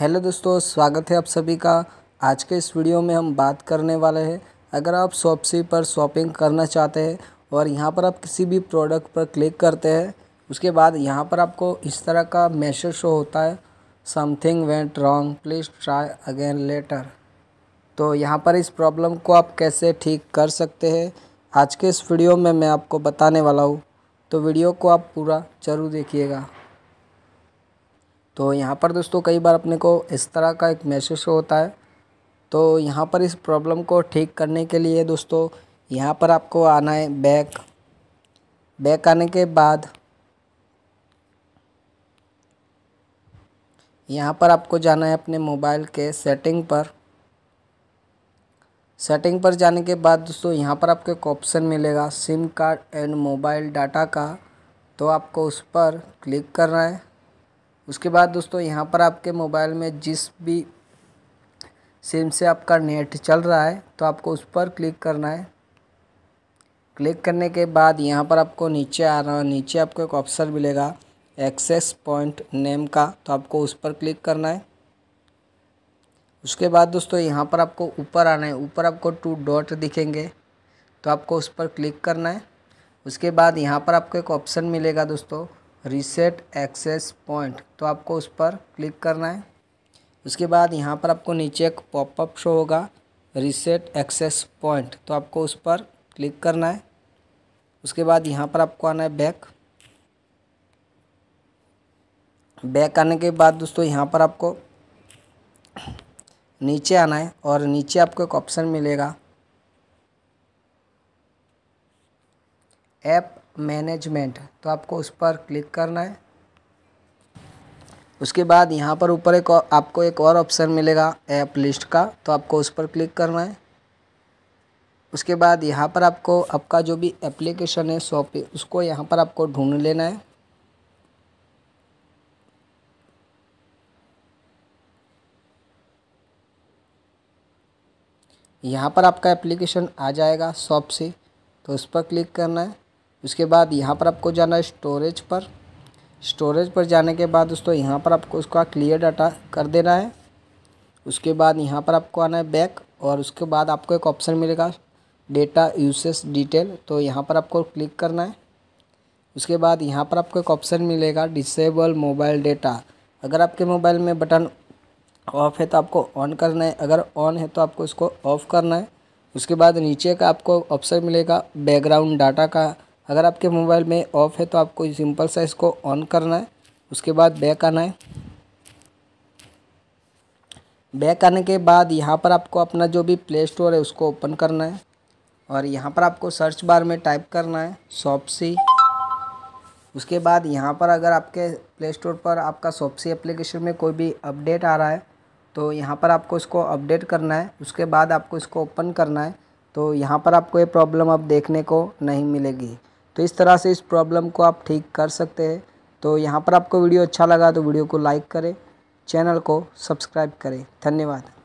hello दोस्तों स्वागत है आप सभी का आज के इस वीडियो में हम बात करने वाले हैं अगर आप शॉपसी पर शॉपिंग करना चाहते हैं और यहाँ पर आप किसी भी प्रोडक्ट पर क्लिक करते हैं उसके बाद यहाँ पर आपको इस तरह का मैसेज शो होता है something went wrong please try again later तो यहाँ पर इस प्रॉब्लम को आप कैसे ठीक कर सकते हैं आज के इस वीडियो में मैं आपको बताने वाला हूँ तो वीडियो को आप पूरा ज़रूर देखिएगा तो यहाँ पर दोस्तों कई बार अपने को इस तरह का एक मैसेज होता है तो यहाँ पर इस प्रॉब्लम को ठीक करने के लिए दोस्तों यहाँ पर आपको आना है बैक बैक आने के बाद यहाँ पर आपको जाना है अपने मोबाइल के सेटिंग पर सेटिंग पर जाने के बाद दोस्तों यहाँ पर आपको एक ऑप्शन मिलेगा SIM card and mobile data का तो आपको उस पर क्लिक करना है उसके बाद दोस्तों यहाँ पर आपके मोबाइल में जिस भी सिम से आपका नेट चल रहा है तो आपको उस पर क्लिक करना है क्लिक करने के बाद यहाँ पर आपको नीचे आ रहा है नीचे आपको एक ऑप्शन मिलेगा एक्सेस पॉइंट नेम का तो आपको उस पर क्लिक करना है उसके बाद दोस्तों यहाँ पर आपको ऊपर आना है ऊपर आपको टू डॉट दिखेंगे तो आपको उस पर क्लिक करना है उसके बाद यहाँ पर आपको एक ऑप्शन मिलेगा दोस्तों रीसेट एक्सेस पॉइंट तो आपको उस पर क्लिक करना है उसके बाद यहाँ पर आपको नीचे एक पॉपअप शो होगा रीसेट एक्सेस पॉइंट तो आपको उस पर क्लिक करना है उसके बाद यहाँ पर आपको आना है बैक बैक आने के बाद दोस्तों यहाँ पर आपको नीचे आना है और नीचे आपको एक ऑप्शन मिलेगा ऐप मैनेजमेंट तो आपको उस पर क्लिक करना है उसके बाद यहाँ पर ऊपर एक आपको एक और ऑप्शन मिलेगा ऐप लिस्ट का तो आपको उस पर क्लिक करना है उसके बाद यहाँ पर आपको आपका जो भी एप्लीकेशन है शॉपिंग उसको यहाँ पर आपको ढूंढ लेना है यहाँ पर आपका एप्लीकेशन आ जाएगा शॉप से तो उस पर क्लिक करना है उसके बाद यहाँ पर आपको जाना है स्टोरेज पर स्टोरेज पर जाने के बाद दोस्तों यहाँ पर आपको उसका क्लियर डाटा कर देना है उसके बाद यहाँ पर आपको आना है बैक और उसके बाद आपको एक ऑप्शन मिलेगा डेटा यूसेस डिटेल तो यहाँ पर आपको क्लिक करना है उसके बाद यहाँ पर आपको एक ऑप्शन मिलेगा डिसेबल मोबाइल डेटा अगर आपके मोबाइल में बटन ऑफ़ है तो आपको ऑन करना है अगर ऑन है तो आपको इसको ऑफ़ करना है उसके बाद नीचे का आपको ऑप्शन मिलेगा बैकग्राउंड डाटा का अगर आपके मोबाइल में ऑफ़ है तो आपको सिंपल सा इसको ऑन करना है उसके बाद बैक आना है बैक आने के बाद यहाँ पर आपको अपना जो भी प्ले स्टोर है उसको ओपन करना है और यहाँ पर आपको सर्च बार में टाइप करना है सॉपसी उसके बाद यहाँ पर अगर आपके प्ले स्टोर पर आपका सॉपसी एप्लीकेशन में कोई भी अपडेट आ रहा है तो यहाँ पर आपको इसको अपडेट करना है उसके बाद आपको इसको ओपन करना है तो यहाँ पर आपको ये प्रॉब्लम अब देखने को नहीं मिलेगी तो इस तरह से इस प्रॉब्लम को आप ठीक कर सकते हैं तो यहाँ पर आपको वीडियो अच्छा लगा तो वीडियो को लाइक करें चैनल को सब्सक्राइब करें धन्यवाद